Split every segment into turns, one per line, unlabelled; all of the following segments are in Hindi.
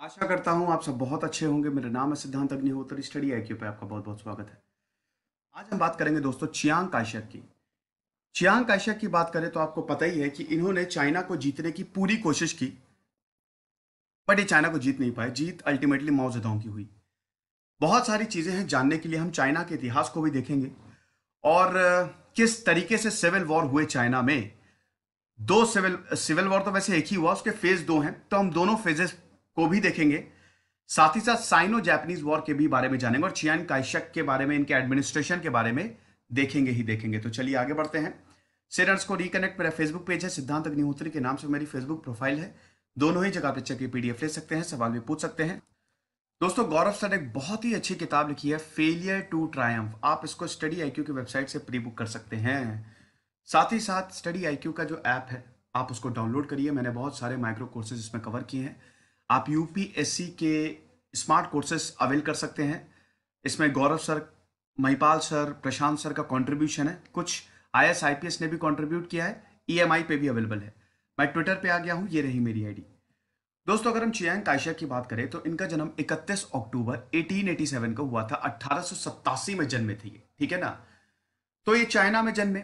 आशा करता हूँ आप सब बहुत अच्छे होंगे मेरा नाम है सिद्धांत अग्निहोत्री स्टडी आई पे आपका बहुत बहुत स्वागत है आज हम बात करेंगे दोस्तों चियांग काशक की चियांग काशक की बात करें तो आपको पता ही है कि इन्होंने चाइना को जीतने की पूरी कोशिश की बट ये चाइना को जीत नहीं पाए जीत अल्टीमेटली माओजेदोंग की हुई बहुत सारी चीज़ें हैं जानने के लिए हम चाइना के इतिहास को भी देखेंगे और किस तरीके से सिविल वॉर हुए चाइना में दो सिविल सिविल वॉर तो वैसे एक ही हुआ उसके फेज दो हैं तो हम दोनों फेजेस को भी देखेंगे साथ ही साथ साइनो जैपनीज वॉर के भी बारे में जानेंगे और चियान काइशक के बारे में इनके एडमिनिस्ट्रेशन के बारे में देखेंगे ही देखेंगे तो चलिए आगे बढ़ते हैं सिरर्स को रिकनेक्ट मेरा फेसबुक पेज है सिद्धांत अग्निहोत्री के नाम से मेरी फेसबुक प्रोफाइल है दोनों ही जगह पर चेक पी डी ले सकते हैं सवाल भी पूछ सकते हैं दोस्तों गौरव सर एक बहुत ही अच्छी किताब लिखी है फेलियर टू ट्रायम्फ आप इसको स्टडी आईक्यू की वेबसाइट से प्री बुक कर सकते हैं साथ ही साथ स्टडी आईक्यू का जो ऐप है आप उसको डाउनलोड करिए मैंने बहुत सारे माइक्रो कोर्सेज इसमें कवर किए हैं आप यूपीएससी के स्मार्ट कोर्सेस अवेल कर सकते हैं इसमें Gaurav sir Mahipal sir Prashant sir का कंट्रीब्यूशन है कुछ आई एस ने भी कंट्रीब्यूट किया है ई e पे भी अवेलेबल है मैं ट्विटर पे आ गया हूँ ये रही मेरी आईडी दोस्तों अगर हम चियांग काशिया की बात करें तो इनका जन्म 31 अक्टूबर 1887 को हुआ था अट्ठारह में जन्मे थे ये ठीक है ना तो ये चाइना में जन्मे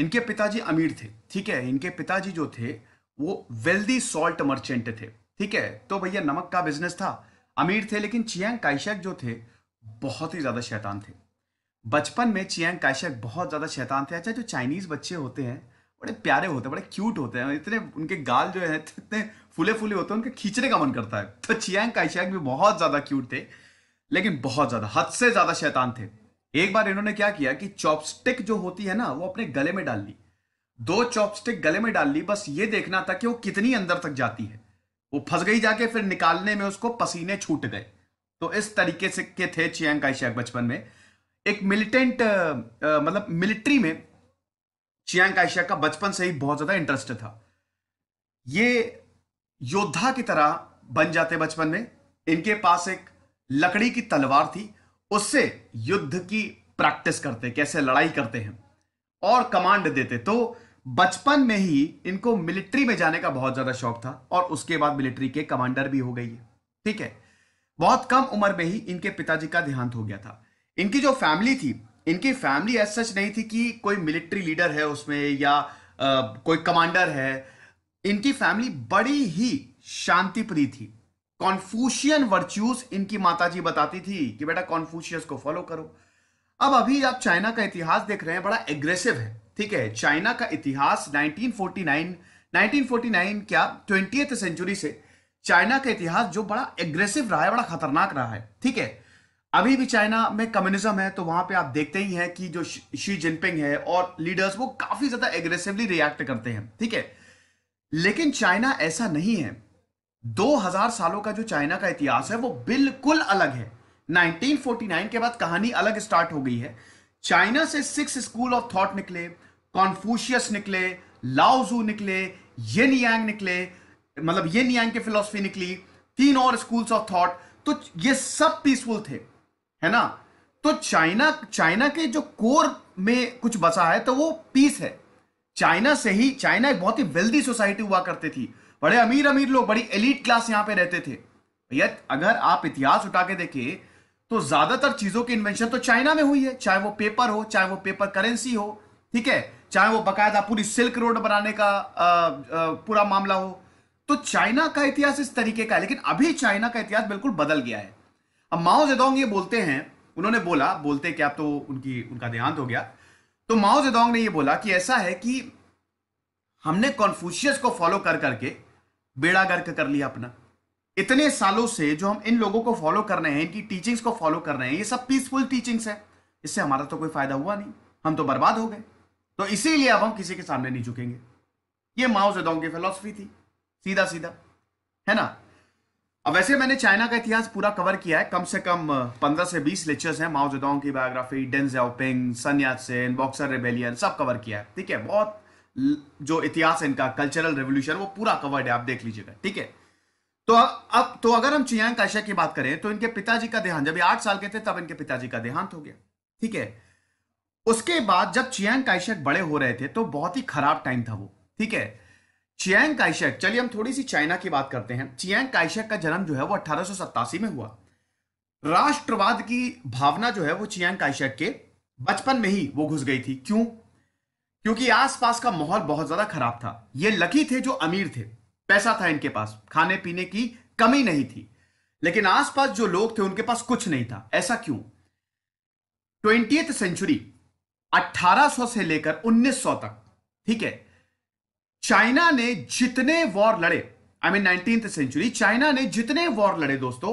इनके पिताजी अमीर थे ठीक है इनके पिताजी जो थे वो वेल्दी सॉल्ट मर्चेंट थे ठीक है तो भैया नमक का बिजनेस था अमीर थे लेकिन चियांग काइशक जो थे बहुत ही ज़्यादा शैतान थे बचपन में चियांग काइशक बहुत ज़्यादा शैतान थे अच्छा जो चाइनीज़ बच्चे होते हैं बड़े प्यारे होते हैं बड़े क्यूट होते हैं इतने उनके गाल जो है इतने फूले फूले होते हैं उनके खींचने का मन करता है तो चियांग काइशक भी बहुत ज़्यादा क्यूट थे लेकिन बहुत ज़्यादा हद से ज़्यादा शैतान थे एक बार इन्होंने क्या किया कि चॉपस्टिक जो होती है ना वो अपने गले में डाल ली दो चॉपस्टिक गले में डाल ली बस ये देखना था कि वो कितनी अंदर तक जाती है वो फंस गई जाके फिर निकालने में उसको पसीने छूट गए तो इस तरीके से के थे चियांग काइशेक बचपन में एक मिलिटेंट मतलब मिलिट्री में चियांग काइशेक का बचपन से ही बहुत ज्यादा इंटरेस्ट था ये योद्धा की तरह बन जाते बचपन में इनके पास एक लकड़ी की तलवार थी उससे युद्ध की प्रैक्टिस करते कैसे लड़ाई करते हैं और कमांड देते तो बचपन में ही इनको मिलिट्री में जाने का बहुत ज्यादा शौक था और उसके बाद मिलिट्री के कमांडर भी हो गई है ठीक है बहुत कम उम्र में ही इनके पिताजी का देहांत हो गया था इनकी जो फैमिली थी इनकी फैमिली ऐसा सच नहीं थी कि कोई मिलिट्री लीडर है उसमें या आ, कोई कमांडर है इनकी फैमिली बड़ी ही शांतिप्रिय थी कॉन्फ्यूशियन वर्च्यूज इनकी माताजी बताती थी कि बेटा कॉन्फ्यूशियस को फॉलो करो अब अभी आप चाइना का इतिहास देख रहे हैं बड़ा एग्रेसिव है ठीक है चाइना का इतिहास 1949 1949 क्या ट्वेंटी सेंचुरी से चाइना का इतिहास जो बड़ा एग्रेसिव रहा है बड़ा खतरनाक रहा है ठीक है अभी भी चाइना में कम्युनिज्म है तो वहां पे आप देखते ही हैं कि जो शी जिनपिंग है और लीडर्स वो काफी ज्यादा एग्रेसिवली रिएक्ट करते हैं ठीक है लेकिन चाइना ऐसा नहीं है 2000 सालों का जो चाइना का इतिहास है वो बिल्कुल अलग है 1949 के बाद कहानी अलग स्टार्ट हो गई है चाइना से सिक्स स्कूल ऑफ थॉट निकले कॉन्फ्यूशियस निकले लाउजू निकले ये नियांग निकले मतलब ये नियांग की फिलोसफी निकली तीन और स्कूल्स ऑफ थॉट तो ये सब पीसफुल थे है ना तो चाइना चाइना के जो कोर में कुछ बसा है तो वो पीस है चाइना से ही चाइना एक बहुत ही वेल्दी सोसाइटी हुआ करती थी बड़े अमीर अमीर लोग बड़ी एलिट क्लास यहां पे रहते थे भैया अगर आप इतिहास उठा के देखें तो ज्यादातर चीजों की इन्वेंशन तो चाइना में हुई है चाहे वो पेपर हो चाहे वो पेपर करेंसी हो ठीक है चाहे वो बकायदा पूरी सिल्क रोड बनाने का आ, आ, पूरा मामला हो तो चाइना का इतिहास इस तरीके का है लेकिन अभी चाइना का इतिहास बिल्कुल बदल गया है अब माओ जेदोंग ये बोलते हैं उन्होंने बोला बोलते क्या तो उनकी उनका देहांत हो गया तो माओ जेदोंग ने ये बोला कि ऐसा है कि हमने कॉन्फ्यूशियस को फॉलो कर करके बेड़ा गर्क कर लिया अपना इतने सालों से जो हम इन लोगों को फॉलो कर रहे हैं इनकी टीचिंग्स को फॉलो कर रहे हैं ये सब पीसफुल टीचिंग्स है इससे हमारा तो कोई फायदा हुआ नहीं हम तो बर्बाद हो गए तो इसीलिए अब हम किसी के सामने नहीं झुकेंगे ये माओ जदोंग की फिलोसफी थी सीधा सीधा है ना अब वैसे मैंने चाइना का इतिहास पूरा कवर किया है कम से कम पंद्रह से बीस लेक्चर्स हैं माओ जदोंग की biography Deng Xiaoping Sun Sen boxer rebellion सब कवर किया है ठीक है बहुत जो इतिहास है इनका कल्चरल रेवोल्यूशन वो पूरा कवर्ड है आप देख लीजिएगा ठीक है तो अब तो अगर हम चियांग काश्य की बात करें तो इनके पिताजी का देहांत जब ये आठ साल के थे तब इनके पिताजी का देहांत हो गया ठीक है उसके बाद जब चियांग काइशक बड़े हो रहे थे तो बहुत ही खराब टाइम था वो ठीक है चियांग काइशक चलिए हम थोड़ी सी चाइना की बात करते हैं चियांग काइशक का जन्म जो है वो अठारह में हुआ राष्ट्रवाद की भावना जो है वो चियांग काइशक के बचपन में ही वो घुस गई थी क्यों क्योंकि आसपास का माहौल बहुत ज्यादा खराब था ये लकी थे जो अमीर थे पैसा था इनके पास खाने पीने की कमी नहीं थी लेकिन आसपास जो लोग थे उनके पास कुछ नहीं था ऐसा क्यों ट्वेंटी सेंचुरी 1800 से लेकर 1900 तक ठीक है चाइना ने जितने वॉर लड़े I mean nineteen century China ने जितने वॉर लड़े दोस्तों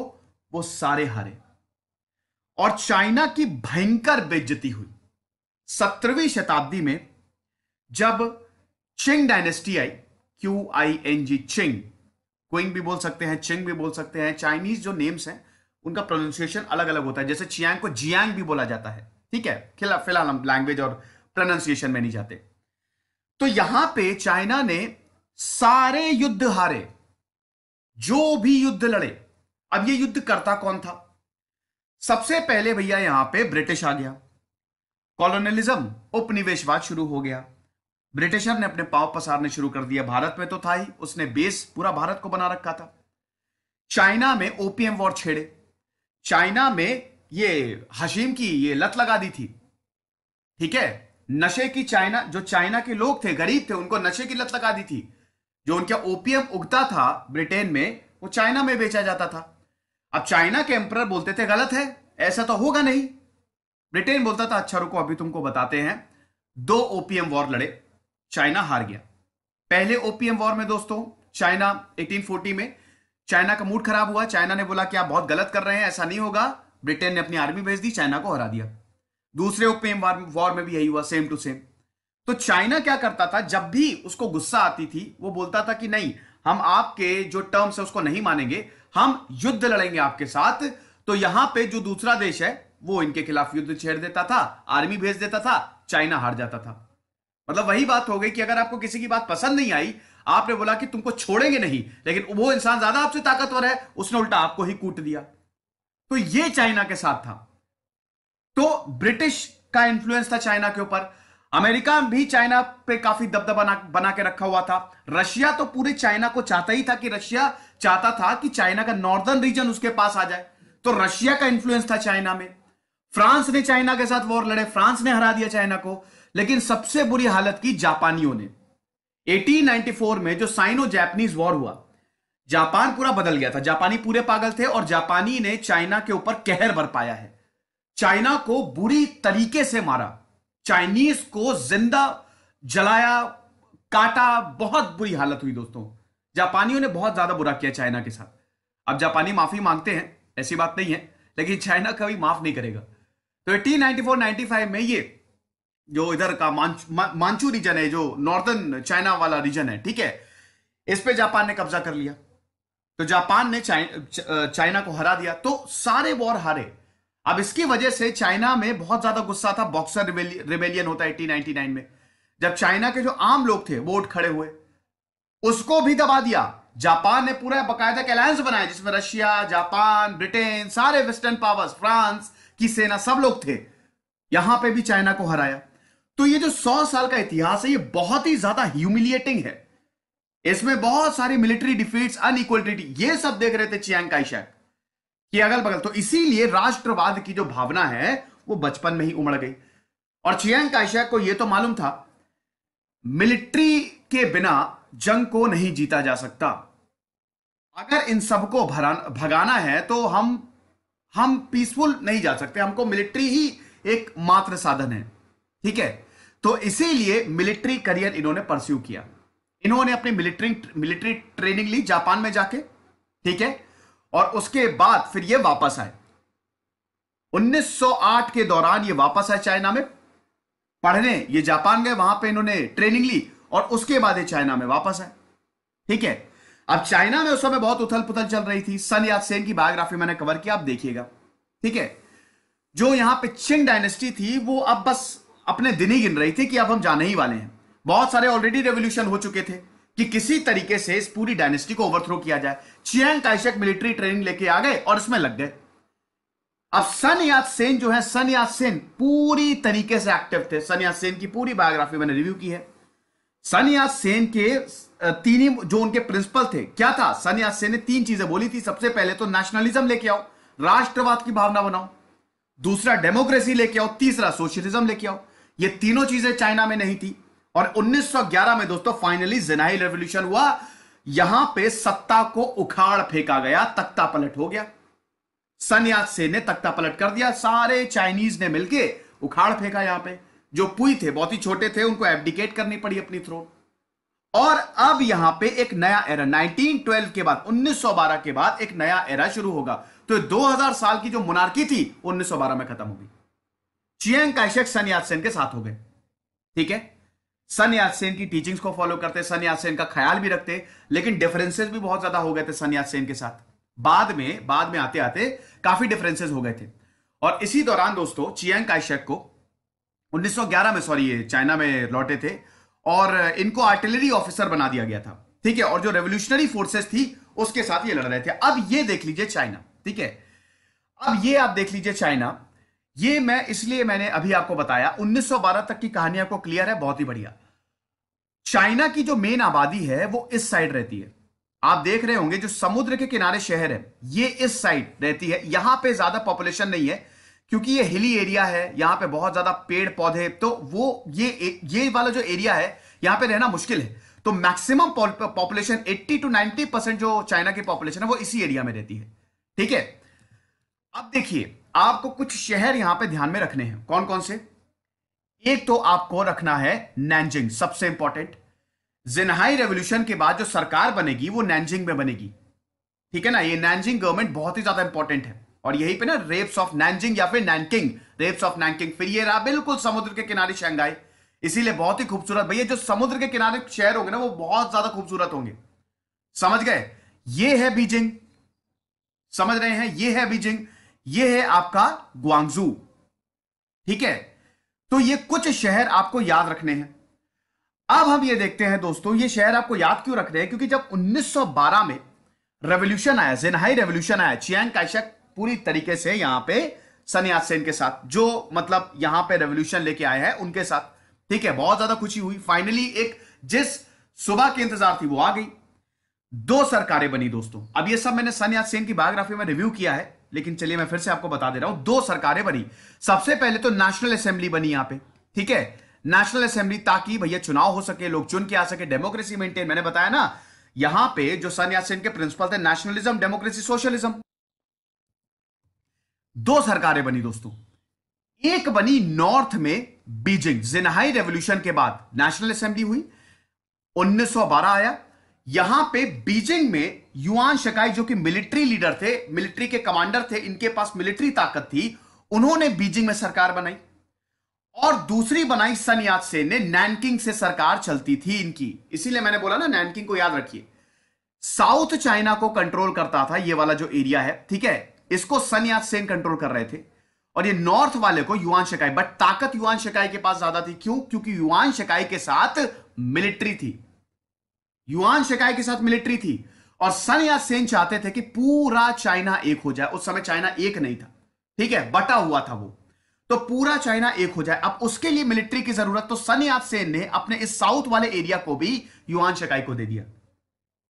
वो सारे हारे और चाइना की भयंकर बेज्जती हुई सत्रहवीं शताब्दी में जब चिंग डायनेस्टी आई Q I N G Ching Qing भी बोल सकते हैं चिंग भी बोल सकते हैं चाइनीज जो नेम्स हैं उनका प्रोनाउंसिएशन अलग अलग होता है जैसे चियांग को जियांग भी बोला जाता है ठीक है फिलहाल हम लैंग्वेज और प्रोनाउंसिएशन में नहीं जाते तो यहां पे चाइना ने सारे युद्ध हारे जो भी युद्ध लड़े अब ये युद्ध करता कौन था सबसे पहले भैया यहां पे ब्रिटिश आ गया कॉलोनलिज्म उपनिवेशवाद शुरू हो गया ब्रिटिशर ने अपने पाव पसारने शुरू कर दिया भारत में तो था ही उसने बेस पूरा भारत को बना रखा था चाइना में ओपीएम वॉर छेड़े चाइना में ये हशीम की ये लत लगा दी थी ठीक है नशे की चाइना जो चाइना के लोग थे गरीब थे उनको नशे की लत लगा दी थी जो उनका ओपीएम उगता था ब्रिटेन में वो चाइना में बेचा जाता था अब चाइना के एम्पर बोलते थे गलत है ऐसा तो होगा नहीं ब्रिटेन बोलता था अच्छा रुको अभी तुमको बताते हैं दो ओपीएम वॉर लड़े चाइना हार गया पहले ओपीएम वॉर में दोस्तों चाइना 1840 में चाइना का मूड खराब हुआ चाइना ने बोला कि आप बहुत गलत कर रहे हैं ऐसा नहीं होगा ब्रिटेन ने अपनी आर्मी भेज दी चाइना को हरा दिया दूसरे ओपेम वॉर में भी यही हुआ सेम टू सेम तो चाइना क्या करता था जब भी उसको गुस्सा आती थी वो बोलता था कि नहीं हम आपके जो टर्म्स है उसको नहीं मानेंगे हम युद्ध लड़ेंगे आपके साथ तो यहां पे जो दूसरा देश है वो इनके खिलाफ युद्ध छेड़ देता था आर्मी भेज देता था चाइना हार जाता था मतलब वही बात हो गई कि अगर आपको किसी की बात पसंद नहीं आई आपने बोला कि तुमको छोड़ेंगे नहीं लेकिन वो इंसान ज्यादा आपसे ताकतवर है उसने उल्टा आपको ही कूट दिया तो ये चाइना के साथ था तो ब्रिटिश का इंफ्लुएंस था चाइना के ऊपर अमेरिका भी चाइना पे काफी दबदबा बना बना के रखा हुआ था रशिया तो पूरे चाइना को चाहता ही था कि रशिया चाहता था कि चाइना का नॉर्दर्न रीजन उसके पास आ जाए तो रशिया का इंफ्लुएंस था चाइना में फ्रांस ने चाइना के साथ वॉर लड़े फ्रांस ने हरा दिया चाइना को लेकिन सबसे बुरी हालत की जापानियों ने 1894 में जो साइनो जापानीज वॉर हुआ जापान पूरा बदल गया था जापानी पूरे पागल थे और जापानी ने चाइना के ऊपर कहर बरपाया है चाइना को बुरी तरीके से मारा चाइनीज को जिंदा जलाया काटा बहुत बुरी हालत हुई दोस्तों जापानियों ने बहुत ज्यादा बुरा किया चाइना के साथ अब जापानी माफी मांगते हैं ऐसी बात नहीं है लेकिन चाइना कभी माफ नहीं करेगा तो एटीन नाइनटी में ये जो इधर का मांचू रीजन है जो नॉर्दर्न चाइना वाला रीजन है ठीक है इस पे जापान ने कब्जा कर लिया तो जापान ने चाइना को हरा दिया तो सारे वॉर हारे अब इसकी वजह से चाइना में बहुत ज्यादा गुस्सा था बॉक्सर रिबेलियन होता है 1899 में जब चाइना के जो आम लोग थे वो उठ खड़े हुए उसको भी दबा दिया जापान ने पूरा बकायदा अलायंस बनाया जिसमें रशिया जापान ब्रिटेन सारे वेस्टर्न पावर्स फ्रांस की सेना सब लोग थे यहां पे भी चाइना को हराया तो ये जो सौ साल का इतिहास है ये बहुत ही ज्यादा ह्यूमिलिएटिंग है इसमें बहुत सारी मिलिट्री डिफीट्स अनइक्वलिटी ये सब देख रहे थे चियांग काइशक कि अगल बगल तो इसीलिए राष्ट्रवाद की जो भावना है वो बचपन में ही उमड़ गई और चियांग काइशक को यह तो मालूम था मिलिट्री के बिना जंग को नहीं जीता जा सकता अगर इन सबको भगाना है तो हम हम पीसफुल नहीं जा सकते हमको मिलिट्री ही एक मात्र साधन है ठीक है तो इसीलिए मिलिट्री करियर इन्होंने परस्यू किया इन्होंने अपनी मिलिट्री मिलिट्री ट्रेनिंग ली जापान में जाके ठीक है और उसके बाद फिर ये वापस आए 1908 के दौरान ये वापस आए चाइना में पढ़ने ये जापान गए वहां पे इन्होंने ट्रेनिंग ली और उसके बाद ये चाइना में वापस आए ठीक है अब चाइना में उस समय बहुत उथल पुथल चल रही थी सन याद सेन की बायोग्राफी मैंने कवर किया आप देखिएगा ठीक है जो यहां पे चिंग डायनेस्टी थी वो अब बस अपने दिन ही गिन रही थी कि अब हम जाने ही वाले हैं बहुत सारे ऑलरेडी रेवोल्यूशन हो चुके थे कि किसी तरीके से इस पूरी डायनेस्टी को ओवरथ्रो किया जाए चियांग काइशक मिलिट्री ट्रेनिंग लेके आ गए और इसमें लग गए अब सन याद सेन जो है सन याद सेन पूरी तरीके से एक्टिव थे सन याद सेन की पूरी बायोग्राफी मैंने रिव्यू की है सन याद सेन के तीन ही जो उनके प्रिंसिपल थे क्या था सन याद सेन ने तीन चीजें बोली थी सबसे पहले तो नेशनलिज्म लेके आओ राष्ट्रवाद की भावना बनाओ दूसरा डेमोक्रेसी लेके आओ तीसरा सोशलिज्म लेके आओ ये तीनों चीजें चाइना में नहीं थी और 1911 में दोस्तों फाइनली जेनाइल रेवोल्यूशन हुआ यहां पे सत्ता को उखाड़ फेंका गया तख्ता पलट हो गया सन से ने तख्ता पलट कर दिया सारे चाइनीज ने मिलके उखाड़ फेंका यहां पे जो पुई थे बहुत ही छोटे थे उनको एबडिकेट करनी पड़ी अपनी थ्रोन और अब यहां पे एक नया एरा 1912 के बाद 1912 के बाद एक नया एरा शुरू होगा तो 2000 साल की जो मुनारकी थी 1912 में खत्म होगी चियांग काइशेक सन सेन के साथ हो गए ठीक है सन यासेन की टीचिंग्स को फॉलो करते सन यासेन का ख्याल भी रखते लेकिन डिफरेंसेस भी बहुत ज्यादा हो गए थे सन यासेन के साथ बाद में बाद में आते आते काफी डिफरेंसेस हो गए थे और इसी दौरान दोस्तों चियांग काइशेक को 1911 में सॉरी ये चाइना में लौटे थे और इनको आर्टिलरी ऑफिसर बना दिया गया था ठीक है और जो रेवोल्यूशनरी फोर्सेस थी उसके साथ ये लड़ रहे थे अब ये देख लीजिए चाइना ठीक है अब ये आप देख लीजिए चाइना ये मैं इसलिए मैंने अभी आपको बताया 1912 तक की कहानी आपको क्लियर है बहुत ही बढ़िया चाइना की जो मेन आबादी है वो इस साइड रहती है आप देख रहे होंगे जो समुद्र के किनारे शहर है ये इस साइड रहती है यहां पे ज्यादा पॉपुलेशन नहीं है क्योंकि ये हिली एरिया है यहां पे बहुत ज्यादा पेड़ पौधे तो वो ये ये वाला जो एरिया है यहां पे रहना मुश्किल है तो मैक्सिमम पॉपुलेशन 80 टू 90 परसेंट जो चाइना की पॉपुलेशन है वो इसी एरिया में रहती है ठीक है अब देखिए आपको कुछ शहर यहां पर ध्यान में रखने हैं कौन कौन से एक तो आपको रखना है नैनजिंग सबसे इंपॉर्टेंट जिनहाई रेवोल्यूशन के बाद जो सरकार बनेगी वो नैनजिंग में बनेगी ठीक है ना ये नैनजिंग गवर्नमेंट बहुत ही ज्यादा इंपॉर्टेंट है और यही पे ना रेप्स ऑफ नैनजिंग या फिर नैनकिंग रेप्स ऑफ नैनकिंग फिर ये रहा बिल्कुल समुद्र के किनारे शंघाई इसीलिए बहुत ही खूबसूरत भैया जो समुद्र के किनारे शहर होंगे ना वो बहुत ज्यादा खूबसूरत होंगे समझ गए ये है बीजिंग समझ रहे हैं ये है बीजिंग ये है आपका ग्वांगजू ठीक है तो ये कुछ शहर आपको याद रखने हैं अब हम ये देखते हैं दोस्तों ये शहर आपको याद क्यों रख रहे हैं क्योंकि जब 1912 में रेवोल्यूशन आया जिनहाई रेवोल्यूशन आया चियांग काइशक पूरी तरीके से यहां पे सनिया सेन के साथ जो मतलब यहां पे रेवोल्यूशन लेके आए हैं उनके साथ ठीक है बहुत ज्यादा खुशी हुई फाइनली एक जिस सुबह की इंतजार थी वो आ गई दो सरकारें बनी दोस्तों अब ये सब मैंने सनिया सेन की बायोग्राफी में रिव्यू किया है लेकिन चलिए मैं फिर से आपको बता दे रहा हूं दो सरकारें बनी सबसे पहले तो नेशनल असेंबली बनी यहां पे ठीक है नेशनल असेंबली ताकि भैया चुनाव हो सके लोग चुन के आ सके डेमोक्रेसी मेंटेन मैंने बताया ना यहां पे जो सन यासिन के प्रिंसिपल थे नेशनलिज्म डेमोक्रेसी सोशलिज्म दो सरकारें बनी दोस्तों एक बनी नॉर्थ में बीजिंग जिनहाई रेवोल्यूशन के बाद नेशनल असेंबली हुई 1912 आया यहां पे बीजिंग में युआन शकाई जो कि मिलिट्री लीडर थे मिलिट्री के कमांडर थे इनके पास मिलिट्री ताकत थी उन्होंने बीजिंग में सरकार बनाई और दूसरी बनाई सन याद सेन ने नैनकिंग से सरकार चलती थी इनकी इसीलिए मैंने बोला ना नैनकिंग को याद रखिए साउथ चाइना को कंट्रोल करता था ये वाला जो एरिया है ठीक है इसको सन याद सेन कंट्रोल कर रहे थे और ये नॉर्थ वाले को युआन शिकाई बट ताकत युआन शिकाई के पास ज्यादा थी क्यों क्योंकि युआन शिकाई के साथ मिलिट्री थी युआन शिकाई के साथ मिलिट्री थी और सन या सेन चाहते थे कि पूरा चाइना एक हो जाए उस समय चाइना एक नहीं था ठीक है बटा हुआ था वो तो पूरा चाइना एक हो जाए अब उसके लिए मिलिट्री की जरूरत तो सन या सेन ने अपने इस साउथ वाले एरिया को भी युआन शिकाई को दे दिया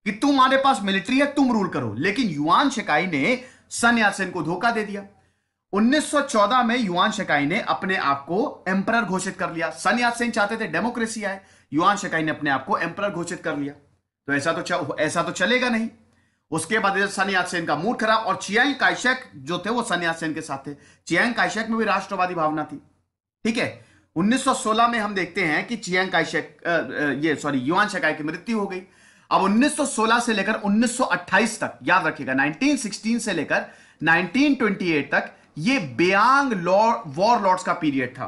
कि तुम हमारे पास मिलिट्री है तुम रूल करो लेकिन युआन शिकाई ने सन या सेन को धोखा दे दिया 1914 में युआन शिकाई ने अपने आप को एम्पर घोषित कर लिया सन या सेन चाहते थे डेमोक्रेसी आए युआन शिकाई ने अपने आप को एम्पर घोषित कर लिया तो ऐसा तो ऐसा तो चलेगा नहीं उसके बाद सनिया सेन का मूड खराब और चियांग काइशेक जो थे वो सनिया सेन के साथ थे चियांग काइशेक में भी राष्ट्रवादी भावना थी ठीक है 1916 में हम देखते हैं कि चियांग काइशेक ये सॉरी युवान शकाय की मृत्यु हो गई अब 1916 से लेकर 1928 तक याद रखिएगा 1916 से लेकर 1928 तक ये बेयांग लॉर्ड वॉर लॉर्ड्स का पीरियड था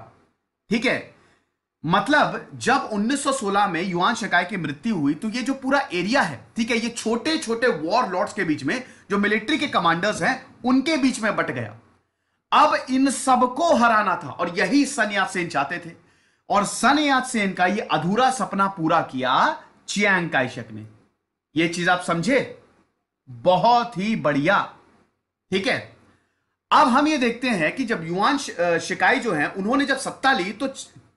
ठीक है मतलब जब 1916 में युआन शिकाय की मृत्यु हुई तो ये जो पूरा एरिया है ठीक है ये छोटे छोटे वॉर लॉर्ड्स के बीच में जो मिलिट्री के कमांडर्स हैं उनके बीच में बट गया अब इन सबको हराना था और यही सन याद सेन चाहते थे और सन याद सेन का ये अधूरा सपना पूरा किया चियांग काइशक ने ये चीज आप समझे बहुत ही बढ़िया ठीक है अब हम ये देखते हैं कि जब युवान शिकाई जो है उन्होंने जब सत्ता ली तो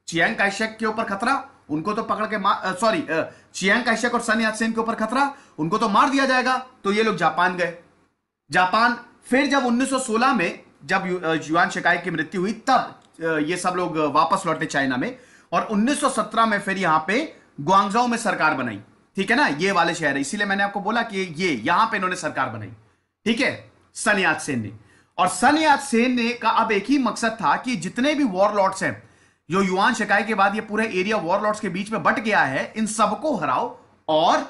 चियांग काइशेक के ऊपर खतरा उनको तो पकड़ के सॉरी चियांग काइशेक और सन यातसेन के ऊपर खतरा उनको तो मार दिया जाएगा तो ये लोग जापान गए जापान फिर जब 1916 में जब युवान शिकायत की मृत्यु हुई तब ये सब लोग वापस लौटे चाइना में और 1917 में फिर यहां पे ग्वांगजाओ में सरकार बनाई ठीक है ना ये वाले शहर है इसीलिए मैंने आपको बोला कि ये यहां पे इन्होंने सरकार बनाई ठीक है सनयात सेन ने और सनयात सेन ने का अब एक ही मकसद था कि जितने भी वॉर लॉर्ड्स हैं जो युवान शिकाई के बाद ये पूरे एरिया वॉरलॉर्ड्स के बीच में बट गया है इन सबको हराओ और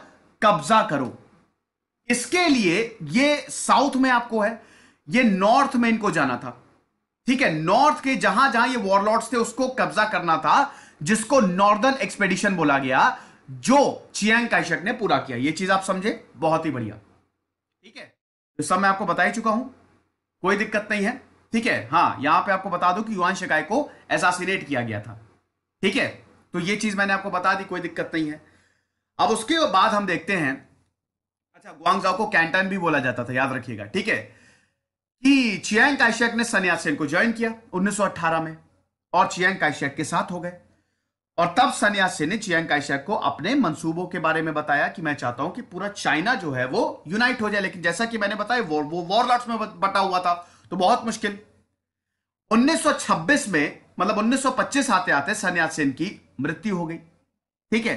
कब्जा करो इसके लिए ये साउथ में आपको है ये नॉर्थ में इनको जाना था ठीक है नॉर्थ के जहां जहां ये वॉरलॉर्ड्स थे उसको कब्जा करना था जिसको नॉर्दर्न एक्सपेडिशन बोला गया जो चियांग काशक ने पूरा किया ये चीज आप समझे बहुत ही बढ़िया ठीक है तो सब मैं आपको बता ही चुका हूं कोई दिक्कत नहीं है ठीक है हाँ यहां पे आपको बता दो कि युवान शिकाय को एसासिनेट किया गया था ठीक है तो ये चीज मैंने आपको बता दी कोई दिक्कत नहीं है अब उसके बाद हम देखते हैं अच्छा ग्वांगजाओ को कैंटन भी बोला जाता था याद रखिएगा ठीक है कि चियांग काश्यक ने सन्यासेन को ज्वाइन किया 1918 में और चियांग काश्यक के साथ हो गए और तब सन्यासेन ने चियांग काश्यक को अपने मंसूबों के बारे में बताया कि मैं चाहता हूं कि पूरा चाइना जो है वो यूनाइट हो जाए लेकिन जैसा कि मैंने बताया वो वो वॉरलॉट्स में बटा हुआ था तो बहुत मुश्किल 1926 में मतलब 1925 आते आते सन्यास सेन की मृत्यु हो गई ठीक है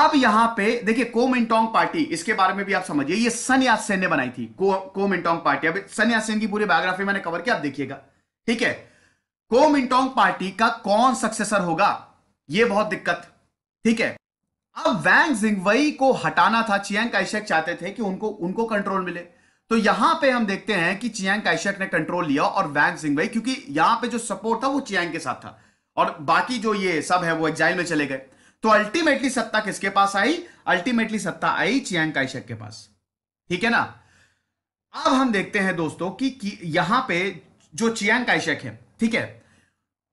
अब यहां पे देखिए कोमिंटोंग पार्टी इसके बारे में भी आप समझिए ये सन्यास सेन ने बनाई थी को कोमिंटोंग पार्टी अब सन्यास सेन की पूरी बायोग्राफी मैंने कवर किया आप देखिएगा ठीक है कोमिंटोंग पार्टी का कौन सक्सेसर होगा ये बहुत दिक्कत ठीक है अब वैंग जिंगवई को हटाना था चियांग चाहते थे कि उनको उनको कंट्रोल मिले तो यहां पे हम देखते हैं कि चियांग काइशक ने कंट्रोल लिया और वैंग सिंह भाई क्योंकि यहां पे जो सपोर्ट था वो चियांग के साथ था और बाकी जो ये सब है वो एग्जाइल में चले गए तो अल्टीमेटली सत्ता किसके पास आई अल्टीमेटली सत्ता आई चियांग काइशक के पास ठीक है ना अब हम देखते हैं दोस्तों कि, कि यहां पे जो चियांग काइशक है ठीक है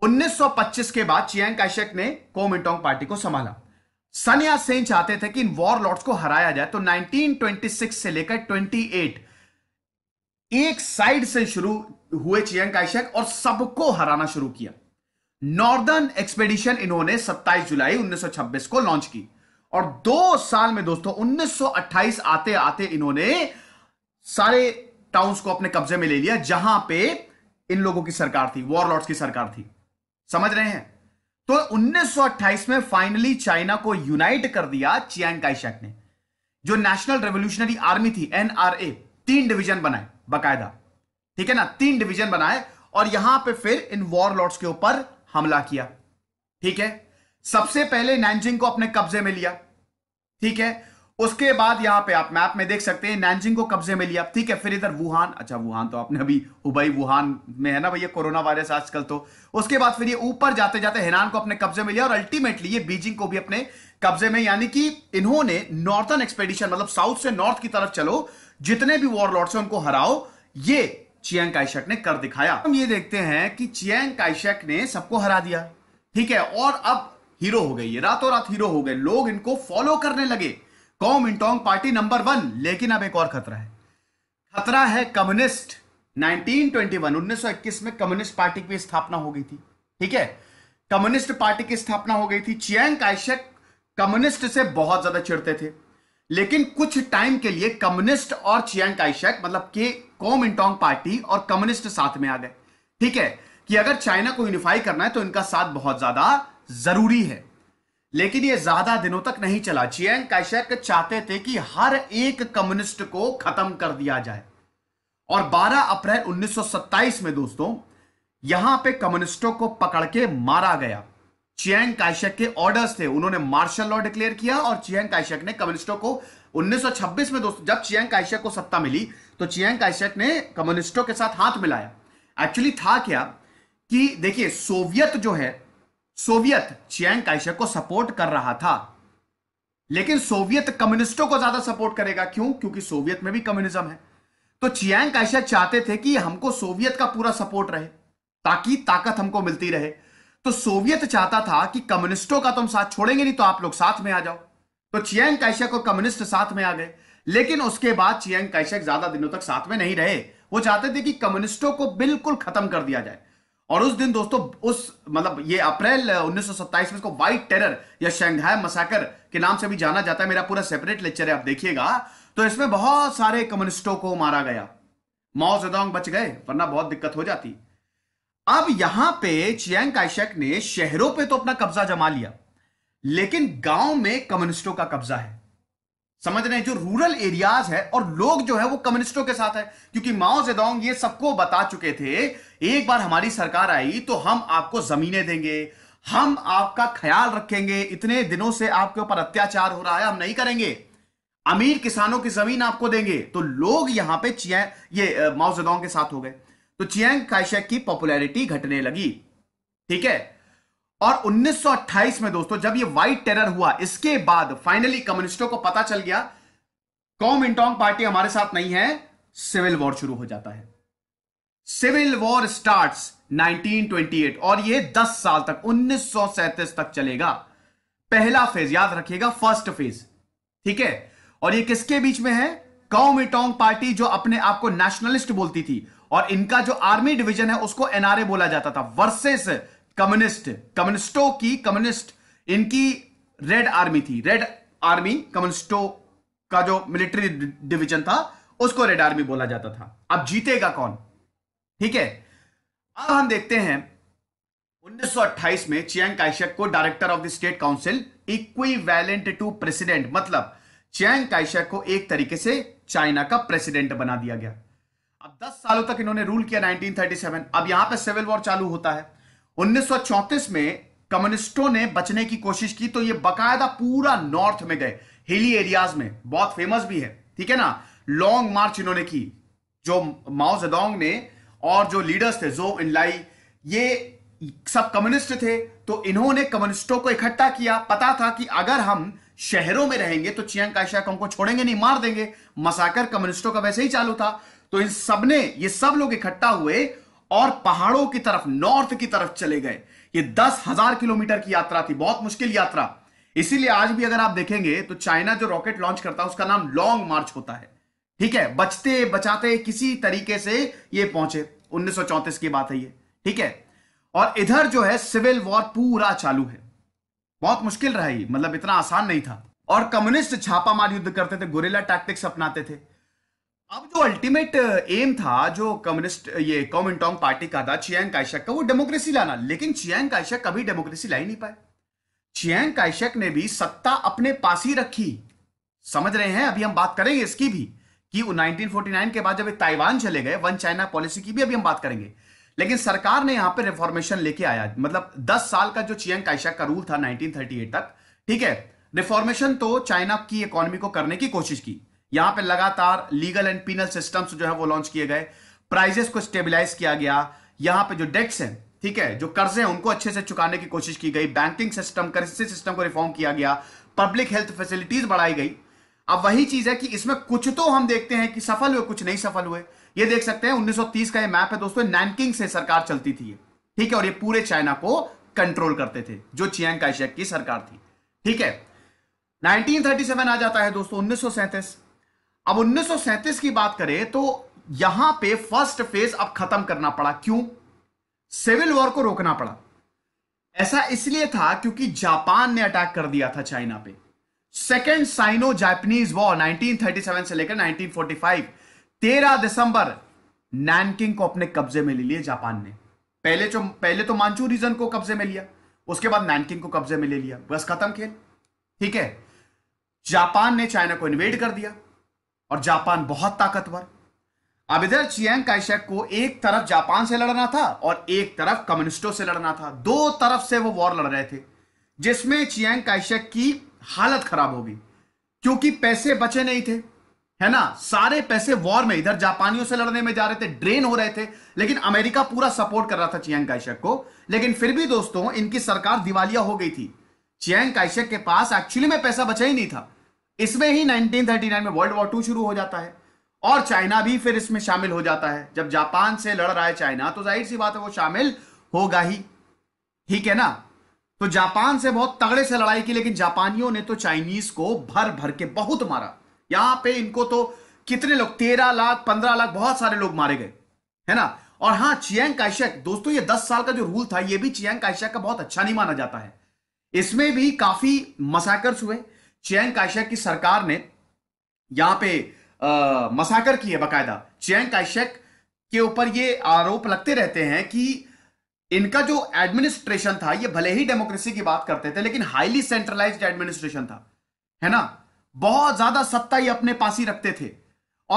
1925 के बाद चियांग काइशक ने कोमिटोंग पार्टी को संभाला सनिया सेन चाहते थे कि इन वॉर लॉर्ड्स को हराया जाए तो 1926 से लेकर 28 एक साइड से शुरू हुए चियंग काइशेक और सबको हराना शुरू किया नॉर्दर्न एक्सपेडिशन इन्होंने 27 जुलाई 1926 को लॉन्च की और दो साल में दोस्तों 1928 आते आते इन्होंने सारे टाउन्स को अपने कब्जे में ले लिया जहां पे इन लोगों की सरकार थी वॉरलॉर्ड्स की सरकार थी समझ रहे हैं तो 1928 में फाइनली चाइना को यूनाइट कर दिया चियांग काइशेक ने जो नेशनल रेवोल्यूशनरी आर्मी थी एनआरए तीन डिवीजन बनाए बकायदा ठीक है ना तीन डिवीजन बनाए और यहां पे फिर इन वॉर लॉर्ड्स के ऊपर हमला किया ठीक है सबसे पहले नैनजिंग को अपने कब्जे में लिया ठीक है उसके बाद यहां पे आप मैप में देख सकते हैं नैनजिंग को कब्जे में लिया ठीक है फिर इधर वुहान अच्छा वुहान तो आपने अभी हुबई वुहान में है ना भैया कोरोना वायरस आजकल तो उसके बाद फिर ये ऊपर जाते जाते हेनान को अपने कब्जे में लिया और अल्टीमेटली ये बीजिंग को भी अपने कब्जे में यानी कि इन्होंने नॉर्थन एक्सपेडिशन मतलब साउथ से नॉर्थ की तरफ चलो जितने भी वॉरलॉर्ड्स हैं उनको हराओ ये चियांग काइशक ने कर दिखाया हम ये देखते हैं कि चियांग काइशक ने सबको हरा दिया ठीक है और अब हीरो हो गई रातों रात हीरो हो गए लोग इनको फॉलो करने लगे कॉमिंटोंग पार्टी नंबर वन लेकिन अब एक और खतरा है खतरा है कम्युनिस्ट 1921 1921 में कम्युनिस्ट पार्टी की स्थापना हो गई थी ठीक है कम्युनिस्ट पार्टी की स्थापना हो गई थी चियांग काइशक कम्युनिस्ट से बहुत ज्यादा चिड़ते थे लेकिन कुछ टाइम के लिए कम्युनिस्ट और चियांग काइशेक मतलब के कॉम इंटोंग पार्टी और कम्युनिस्ट साथ में आ गए ठीक है कि अगर चाइना को यूनिफाई करना है तो इनका साथ बहुत ज्यादा जरूरी है लेकिन ये ज्यादा दिनों तक नहीं चला चियांग काइशेक चाहते थे कि हर एक कम्युनिस्ट को खत्म कर दिया जाए और 12 अप्रैल 1927 में दोस्तों यहां पे कम्युनिस्टों को पकड़ के मारा गया चियांग काइशक के ऑर्डर्स थे उन्होंने मार्शल लॉ डिक्लेयर किया और चियांग काइशक ने कम्युनिस्टों को 1926 में दोस्तों जब चियांग काइशक को सत्ता मिली तो चियांग काइशक ने कम्युनिस्टों के साथ हाथ मिलाया एक्चुअली था क्या कि देखिए सोवियत जो है सोवियत चियांग काइशक को सपोर्ट कर रहा था लेकिन सोवियत कम्युनिस्टों को ज्यादा सपोर्ट करेगा क्यों क्योंकि सोवियत में भी कम्युनिज्म है तो चियांग काइशक चाहते थे कि हमको सोवियत का पूरा सपोर्ट रहे ताकि ताकत हमको मिलती रहे तो सोवियत चाहता था कि कम्युनिस्टों का तुम साथ छोड़ेंगे नहीं तो आप लोग साथ में आ जाओ तो चियांग कैशक और कम्युनिस्ट साथ में आ गए लेकिन उसके बाद चियांग कैशक ज्यादा दिनों तक साथ में नहीं रहे वो चाहते थे कि कम्युनिस्टों को बिल्कुल खत्म कर दिया जाए और उस दिन दोस्तों उस मतलब ये अप्रैल 1927 में इसको व्हाइट टेरर या शंघाई मसाकर के नाम से भी जाना जाता है मेरा पूरा सेपरेट लेक्चर है आप देखिएगा तो इसमें बहुत सारे कम्युनिस्टों को मारा गया माओ जेदोंग बच गए वरना बहुत दिक्कत हो जाती अब यहां पे चियांग काइशेक ने शहरों पे तो अपना कब्जा जमा लिया लेकिन गांव में कम्युनिस्टों का कब्जा है समझ रहे हैं जो रूरल एरियाज है और लोग जो है वो कम्युनिस्टों के साथ है क्योंकि माओ जेदोंग ये सबको बता चुके थे एक बार हमारी सरकार आई तो हम आपको जमीनें देंगे हम आपका ख्याल रखेंगे इतने दिनों से आपके ऊपर अत्याचार हो रहा है हम नहीं करेंगे अमीर किसानों की जमीन आपको देंगे तो लोग यहां पे ये माओ जेदोंग के साथ हो गए तो चियांग काइशेक की पॉपुलैरिटी घटने लगी ठीक है और 1928 में दोस्तों जब ये व्हाइट टेरर हुआ इसके बाद फाइनली कम्युनिस्टों को पता चल गया इंटोंग पार्टी हमारे साथ नहीं है सिविल वॉर शुरू हो जाता है सिविल वॉर स्टार्ट्स 1928 और ये 10 साल तक उन्नीस तक चलेगा पहला फेज याद रखिएगा फर्स्ट फेज ठीक है और ये किसके बीच में है इटोंग पार्टी जो अपने आप को नेशनलिस्ट बोलती थी और इनका जो आर्मी डिवीजन है उसको एनआरए बोला जाता था वर्सेस कम्युनिस्ट कम्युनिस्टों की कम्युनिस्ट इनकी रेड आर्मी थी रेड आर्मी कम्युनिस्टों का जो मिलिट्री डिवीजन था उसको रेड आर्मी बोला जाता था अब जीतेगा कौन ठीक है अब हम देखते हैं 1928 में चियांग काइशक को director of the state council equivalent to president मतलब चियांग काइशक को एक तरीके से चाइना का प्रेसिडेंट बना दिया गया अब 10 सालों तक इन्होंने रूल किया 1937 अब यहां पे सिविल वॉर चालू होता है 1934 में कम्युनिस्टों ने बचने की कोशिश की तो ये बकायदा पूरा नॉर्थ में गए हिली एरियाज में बहुत फेमस भी है ठीक है ना लॉन्ग मार्च इन्होंने की जो माओ जदोंग ने और जो लीडर्स थे जो इनलाई ये सब कम्युनिस्ट थे तो इन्होंने कम्युनिस्टों को इकट्ठा किया पता था कि अगर हम शहरों में रहेंगे तो चियांग काइशाक हमको छोड़ेंगे नहीं मार देंगे मसाकर कम्युनिस्टों का वैसे ही चालू था तो इन सबने ये सब लोग इकट्ठा हुए और पहाड़ों की तरफ नॉर्थ की तरफ चले गए ये दस हजार किलोमीटर की यात्रा थी बहुत मुश्किल यात्रा इसीलिए आज भी अगर आप देखेंगे तो चाइना जो रॉकेट लॉन्च करता है उसका नाम लॉन्ग मार्च होता है ठीक है बचते बचाते किसी तरीके से ये पहुंचे उन्नीस की बात है ये ठीक है और इधर जो है सिविल वॉर पूरा चालू है बहुत मुश्किल रहा ये मतलब इतना आसान नहीं था और कम्युनिस्ट छापामार युद्ध करते थे गुरेला टैक्टिक्स अपनाते थे अब जो अल्टीमेट एम uh, था जो कम्युनिस्ट uh, ये टॉन्ग पार्टी का था चियांग काइशक का वो डेमोक्रेसी लाना लेकिन चियांग काइशक कभी डेमोक्रेसी ला ही नहीं पाए चियांग काइशक ने भी सत्ता अपने पास ही रखी समझ रहे हैं अभी हम बात करेंगे इसकी भी कि 1949 के बाद जब ताइवान चले गए वन चाइना पॉलिसी की भी अभी हम बात करेंगे लेकिन सरकार ने यहां पर रिफॉर्मेशन लेके आया मतलब दस साल का जो चियांग काइशक का रूल था नाइनटीन तक ठीक है रिफॉर्मेशन तो चाइना की इकोनॉमी को करने की कोशिश की यहां पे लगातार लीगल एंड पीनल सिस्टम्स जो है वो लॉन्च किए गए प्राइजेस को स्टेबिलाईज किया गया यहां पे जो डेट्स हैं ठीक है जो कर्जे हैं उनको अच्छे से चुकाने की कोशिश की गई बैंकिंग सिस्टम करेंसी सिस्टम को रिफॉर्म किया गया पब्लिक हेल्थ फैसिलिटीज बढ़ाई गई अब वही चीज है कि इसमें कुछ तो हम देखते हैं कि सफल हुए कुछ नहीं सफल हुए ये देख सकते हैं 1930 का ये मैप है दोस्तों नैनकिंग से सरकार चलती थी ठीक है और ये पूरे चाइना को कंट्रोल करते थे जो चियांग काइशेक की सरकार थी ठीक है 1937 आ जाता है दोस्तों उन्नीस अब 1937 की बात करें तो यहां पे फर्स्ट फेज अब खत्म करना पड़ा क्यों सिविल वॉर को रोकना पड़ा ऐसा इसलिए था क्योंकि जापान ने अटैक कर दिया था चाइना पे सेकेंड साइनो जापानीज वॉर 1937 से लेकर 1945 तेरह दिसंबर नैनकिंग को अपने कब्जे में ले लिया जापान ने पहले जो पहले तो मानचू रीजन को कब्जे में लिया उसके बाद नैनकिंग को कब्जे में ले लिया बस खत्म खेल ठीक है जापान ने चाइना को इन्वेड कर दिया और जापान बहुत ताकतवर अब इधर चियांग काइशेक को एक तरफ जापान से लड़ना था और एक तरफ कम्युनिस्टों से लड़ना था दो तरफ से वो वॉर लड़ रहे थे जिसमें चियांग काइशेक की हालत खराब होगी क्योंकि पैसे बचे नहीं थे है ना सारे पैसे वॉर में इधर जापानियों से लड़ने में जा रहे थे ड्रेन हो रहे थे लेकिन अमेरिका पूरा सपोर्ट कर रहा था चियांग काइशेक को लेकिन फिर भी दोस्तों इनकी सरकार दिवालिया हो गई थी चियांग काइशेक के पास एक्चुअली में पैसा बचा ही नहीं था इसमें ही 1939 में वर्ल्ड वॉर टू शुरू हो जाता है और चाइना भी फिर इसमें शामिल हो जाता है जब जापान से लड़ रहा है चाइना तो जाहिर सी बात है वो शामिल होगा ही ठीक है ना तो जापान से बहुत तगड़े से लड़ाई की लेकिन जापानियों ने तो चाइनीज को भर भर के बहुत मारा यहां पे इनको तो कितने लोग तेरह लाख पंद्रह लाख बहुत सारे लोग मारे गए है ना और हाँ चियांग काइशक दोस्तों ये दस साल का जो रूल था ये भी चियांग काइशक का बहुत अच्छा नहीं माना जाता है इसमें भी काफी मसाकर्स हुए चैंग काइशेक की सरकार ने यहां पे आ, मसाकर की है बाकायदा चैंग काइशेक के ऊपर ये आरोप लगते रहते हैं कि इनका जो एडमिनिस्ट्रेशन था ये भले ही डेमोक्रेसी की बात करते थे लेकिन हाईली सेंट्रलाइज्ड एडमिनिस्ट्रेशन था है ना बहुत ज्यादा सत्ता ही अपने पास ही रखते थे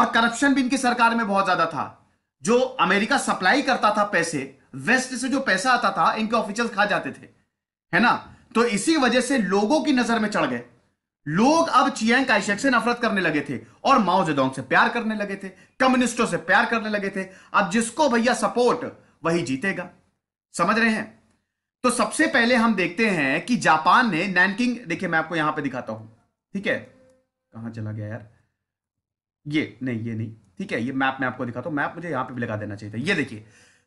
और करप्शन भी इनकी सरकार में बहुत ज्यादा था जो अमेरिका सप्लाई करता था पैसे वेस्ट से जो पैसा आता था इनके ऑफिशियल खा जाते थे है ना तो इसी वजह से लोगों की नजर में चढ़ गए लोग अब चियांग काइशेक से नफरत करने लगे थे और माओ जेडोंग से प्यार करने लगे थे कम्युनिस्टों से प्यार करने लगे थे अब जिसको भैया सपोर्ट वही जीतेगा समझ रहे हैं तो सबसे पहले हम देखते हैं कि जापान ने नैनकिंग देखिए मैं आपको यहां पे दिखाता हूं ठीक है कहा चला गया यार ये नहीं ये नहीं ठीक है ये मैप मैं आपको दिखाता हूं मैप मुझे यहां पर भी लगा देना चाहिए था ये देखिए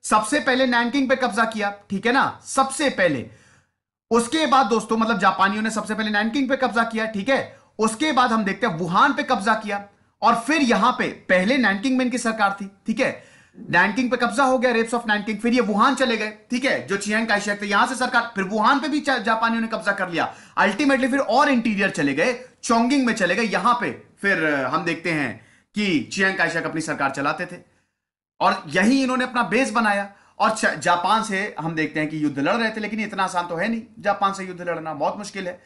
सबसे पहले नैनकिंग पे कब्जा किया ठीक है ना सबसे पहले उसके बाद दोस्तों मतलब जापानियों ने सबसे पहले नैनकिंग पे कब्जा किया ठीक है उसके बाद हम देखते हैं वुहान पे कब्जा किया और फिर यहां पे पहले नैनकिंग में इनकी सरकार थी ठीक है नैनकिंग पे कब्जा हो गया रेप्स ऑफ नैनकिंग फिर ये वुहान चले गए ठीक है जो चियांग काइशेक थे यहां से सरकार फिर वुहान पे भी जापानियों ने कब्जा कर लिया अल्टीमेटली फिर और इंटीरियर चले गए चोंगिंग में चले गए यहां पर फिर हम देखते हैं कि चियांग काइशेक अपनी सरकार चलाते थे और यही इन्होंने अपना बेस बनाया और जापान से हम देखते हैं कि युद्ध लड़ रहे थे लेकिन इतना आसान तो है नहीं जापान से युद्ध लड़ना बहुत मुश्किल है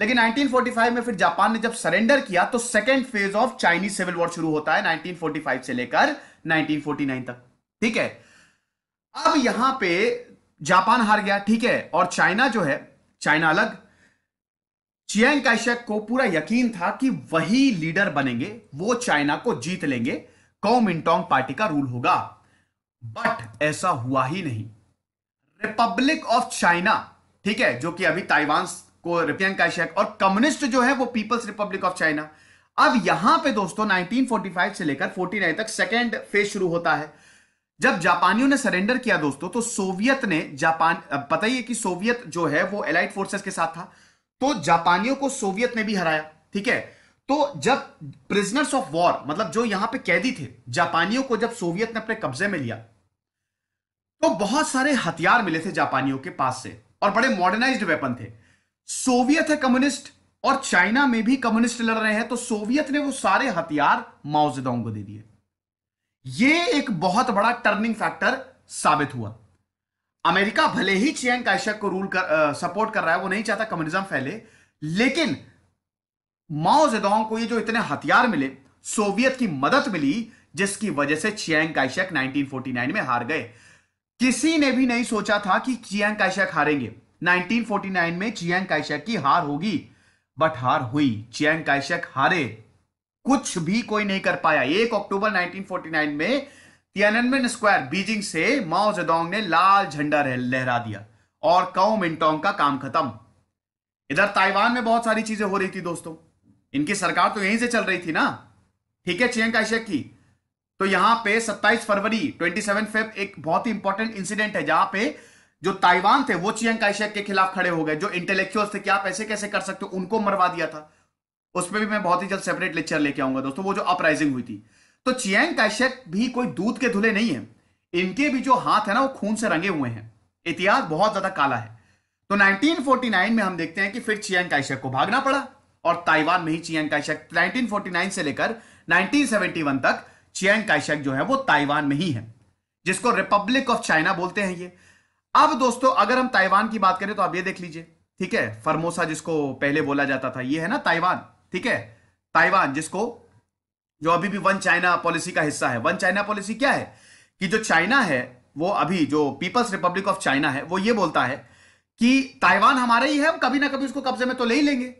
लेकिन 1945 में फिर जापान ने जब सरेंडर किया तो second phase of Chinese civil war शुरू होता है 1945 से लेकर 1949 तक ठीक है अब यहां पे जापान हार गया ठीक है और चाइना जो है चाइना अलग चियांग कैशक को पूरा यकीन था कि वही लीडर बनेंगे वो चाइना को जीत लेंगे कौमिंटोंग पार्टी का रूल होगा बट ऐसा हुआ ही नहीं रिपब्लिक ऑफ चाइना ठीक है जो कि अभी ताइवान को रिपियंकाशेक और कम्युनिस्ट जो है वो पीपल्स रिपब्लिक ऑफ चाइना अब यहां पे दोस्तों 1945 से लेकर 49 तक सेकेंड फेज शुरू होता है जब जापानियों ने सरेंडर किया दोस्तों तो सोवियत ने जापान पता ही है कि सोवियत जो है वो एलाइट फोर्सेस के साथ था तो जापानियों को सोवियत ने भी हराया ठीक है तो जब प्रिजनर्स ऑफ वॉर मतलब जो यहां पे कैदी थे जापानियों को जब सोवियत ने अपने कब्जे में लिया तो बहुत सारे हथियार मिले थे जापानियों के पास से और बड़े मॉडर्नाइज्ड वेपन थे सोवियत है कम्युनिस्ट और चाइना में भी कम्युनिस्ट लड़ रहे हैं तो सोवियत ने वो सारे हथियार माओजेदोंग को दे दिए ये एक बहुत बड़ा टर्निंग फैक्टर साबित हुआ अमेरिका भले ही चियांग कायशक को रूल कर आ, सपोर्ट कर रहा है वो नहीं चाहता कम्युनिज्म फैले लेकिन माओ जेदोंग को ये जो इतने हथियार मिले सोवियत की मदद मिली जिसकी वजह से चियांग काइशेक 1949 में हार गए किसी ने भी नहीं सोचा था कि चियांग काइशेक हारेंगे 1949 में चियांग काइशेक की हार होगी बट हार हुई चियांग काइशेक हारे कुछ भी कोई नहीं कर पाया एक अक्टूबर 1949 में तियानमेन स्क्वायर बीजिंग से माओ जेदोंग ने लाल झंडा लहरा दिया और कौ मिनटोंग का काम खत्म इधर ताइवान में बहुत सारी चीजें हो रही थी दोस्तों इनकी सरकार तो यहीं से चल रही थी ना ठीक है चियंग काइशेक की तो यहां पे 27 फरवरी 27 फेब एक बहुत ही इंपॉर्टेंट इंसिडेंट है जहां पे जो ताइवान थे वो चियंग काइशेक के खिलाफ खड़े हो गए जो इंटेलेक्चुअल थे कि आप ऐसे कैसे कर सकते हो उनको मरवा दिया था उस पर भी मैं बहुत ही जल्द सेपरेट लेक्चर लेके आऊंगा दोस्तों वो जो अपराइजिंग हुई थी तो चियांग कैशक भी कोई दूध के धुले नहीं है इनके भी जो हाथ है ना वो खून से रंगे हुए हैं इतिहास बहुत ज्यादा काला है तो 1949 में हम देखते हैं कि फिर चियांग कैशक को भागना पड़ा और ताइवान में ही चियांग काइशेक 1949 से लेकर 1971 तक चियांग काइशेक जो है वो ताइवान में ही है जिसको रिपब्लिक ऑफ चाइना बोलते हैं ये अब दोस्तों अगर हम ताइवान की बात करें तो आप ये देख लीजिए ठीक है फरमोसा जिसको पहले बोला जाता था ये है ना ताइवान ठीक है ताइवान जिसको जो अभी भी वन चाइना पॉलिसी का हिस्सा है वन चाइना पॉलिसी क्या है कि जो चाइना है वो अभी जो पीपल्स रिपब्लिक ऑफ चाइना है वो ये बोलता है कि ताइवान हमारा ही है हम कभी ना कभी उसको कब्जे में तो ले ही लेंगे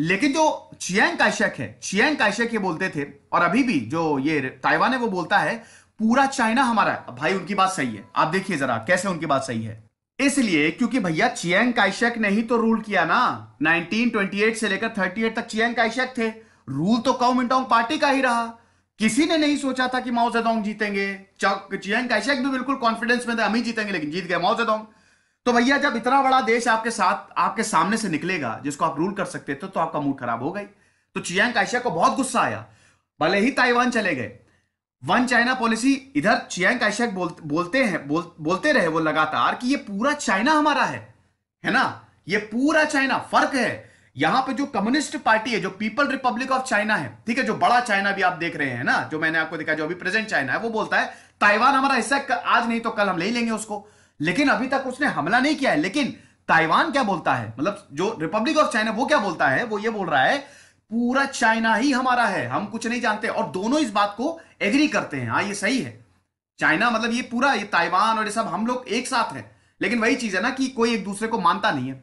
लेकिन जो चियांग काशक है चियांग काशक ये बोलते थे और अभी भी जो ये ताइवान है वो बोलता है पूरा चाइना हमारा है भाई उनकी बात सही है आप देखिए जरा कैसे उनकी बात सही है इसलिए क्योंकि भैया चियांग काशक ने ही तो रूल किया ना 1928 से लेकर 38 तक चियांग काशक थे रूल तो कौ मिंटोंग पार्टी का ही रहा किसी ने नहीं सोचा था कि माओ जेदोंग जीतेंगे चियांग काशक भी बिल्कुल कॉन्फिडेंस में थे हम ही जीतेंगे लेकिन जीत गए माओ जेदोंग तो भैया जब इतना बड़ा देश आपके साथ आपके सामने से निकलेगा जिसको आप रूल कर सकते थे तो आपका मूड खराब हो गई तो चियांग काइशा को बहुत गुस्सा आया भले ही ताइवान चले गए वन चाइना पॉलिसी इधर चियांग काइशेक बोल, बोलते हैं बोल, बोलते रहे वो लगातार कि ये पूरा चाइना हमारा है है ना ये पूरा चाइना फर्क है यहां पे जो कम्युनिस्ट पार्टी है जो पीपल रिपब्लिक ऑफ चाइना है ठीक है जो बड़ा चाइना भी आप देख रहे हैं ना जो मैंने आपको देखा जो अभी प्रेजेंट चाइना है वो बोलता है ताइवान हमारा हिस्सा आज नहीं तो कल हम ले लेंगे उसको लेकिन अभी तक उसने हमला नहीं किया है लेकिन ताइवान क्या बोलता है मतलब जो रिपब्लिक ऑफ चाइना वो क्या बोलता है वो ये बोल रहा है पूरा चाइना ही हमारा है हम कुछ नहीं जानते और दोनों इस बात को एग्री करते हैं हाँ ये सही है चाइना मतलब ये पूरा ये ताइवान और ये सब हम लोग एक साथ हैं लेकिन वही चीज है ना कि कोई एक दूसरे को मानता नहीं है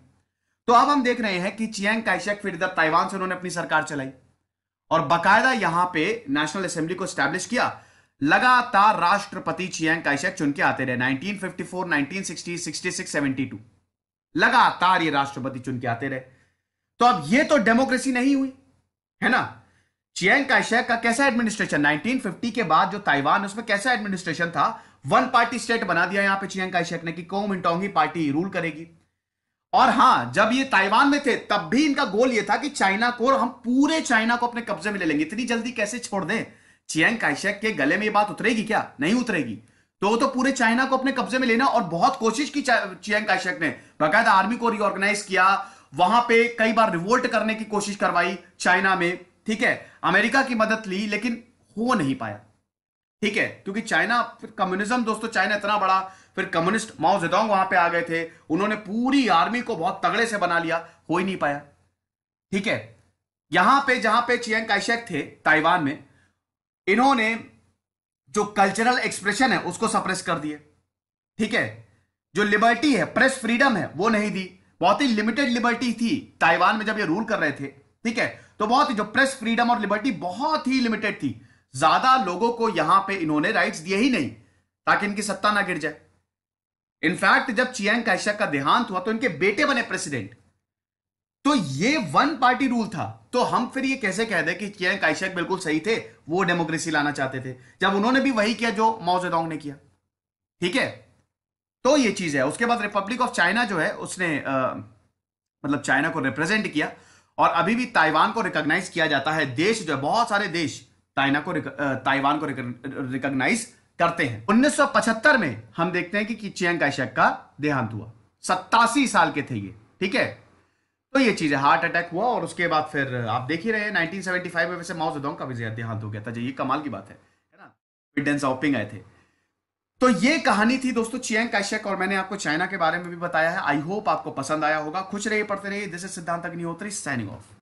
तो अब हम देख रहे हैं कि चियांग काइशेक फिर इधर ताइवान से उन्होंने अपनी सरकार चलाई और बाकायदा यहां पे नेशनल असेंबली को स्टैब्लिश किया लगातार राष्ट्रपति चियांग काइशेक चुन के आते रहे 1954, 1960, 66, 72 लगातार ये राष्ट्रपति चुन के आते रहे तो अब ये तो डेमोक्रेसी नहीं हुई है ना चियांग काइशेक का कैसा एडमिनिस्ट्रेशन 1950 के बाद जो ताइवान उसमें कैसा एडमिनिस्ट्रेशन था वन पार्टी स्टेट बना दिया यहां पर चियांग काइशेक ने कि कोम इंटोंगी पार्टी रूल करेगी और हां जब ये ताइवान में थे तब भी इनका गोल ये था कि चाइना को हम पूरे चाइना को अपने कब्जे में ले लेंगे इतनी जल्दी कैसे छोड़ दें चियांग काइशेक के गले में ये बात उतरेगी क्या नहीं उतरेगी तो वो तो पूरे चाइना को अपने कब्जे में लेना और बहुत कोशिश की चियांग काइशेक ने बाकायदा आर्मी को रिओर्गेनाइज किया वहां पे कई बार रिवोल्ट करने की कोशिश करवाई चाइना में ठीक है अमेरिका की मदद ली लेकिन हो नहीं पाया ठीक है क्योंकि चाइना फिर कम्युनिज्म दोस्तों चाइना इतना बड़ा फिर कम्युनिस्ट माओ जेदोंग वहां पे आ गए थे उन्होंने पूरी आर्मी को बहुत तगड़े से बना लिया हो ही नहीं पाया ठीक है यहां पे जहां पे चियांग काइशेक थे ताइवान में इन्होंने जो कल्चरल एक्सप्रेशन है उसको सप्रेस कर दिए ठीक है जो लिबर्टी है प्रेस फ्रीडम है वो नहीं दी बहुत ही लिमिटेड लिबर्टी थी ताइवान में जब ये रूल कर रहे थे ठीक है तो बहुत ही जो प्रेस फ्रीडम और लिबर्टी बहुत ही लिमिटेड थी ज्यादा लोगों को यहां पे इन्होंने राइट्स दिए ही नहीं ताकि इनकी सत्ता ना गिर जाए इनफैक्ट जब चियांग कैशक का देहांत हुआ तो इनके बेटे बने प्रेसिडेंट तो ये वन पार्टी रूल था तो हम फिर ये कैसे कह दें कि चियांग बिल्कुल सही थे वो डेमोक्रेसी लाना चाहते थे जब उन्होंने भी वही किया जो माओजेदोंग ने किया ठीक है तो ये चीज है उसके बाद रिपब्लिक ऑफ चाइना जो है उसने आ, मतलब चाइना को रिप्रेजेंट किया और अभी भी ताइवान को रिकॉग्नाइज किया जाता है देश जो है बहुत सारे देश ताइना को ताइवान को रिकॉग्नाइज करते हैं 1975 में हम देखते हैं कि, कि चियांग का देहांत हुआ सत्तासी साल के थे ये ठीक है तो ये चीज़ है हार्ट अटैक हुआ और उसके बाद फिर आप देख ही रहे हैं 1975 में वैसे माओ जेडोंग का भी ज्यादा हो गया था ये कमाल की बात है है ना आए थे तो ये कहानी थी दोस्तों चियांग काशक और मैंने आपको चाइना के बारे में भी बताया है आई होप आपको पसंद आया होगा खुश रहिए पढ़ते रहिए दिस इज सिद्धांत अग्निहोत्री साइनिंग ऑफ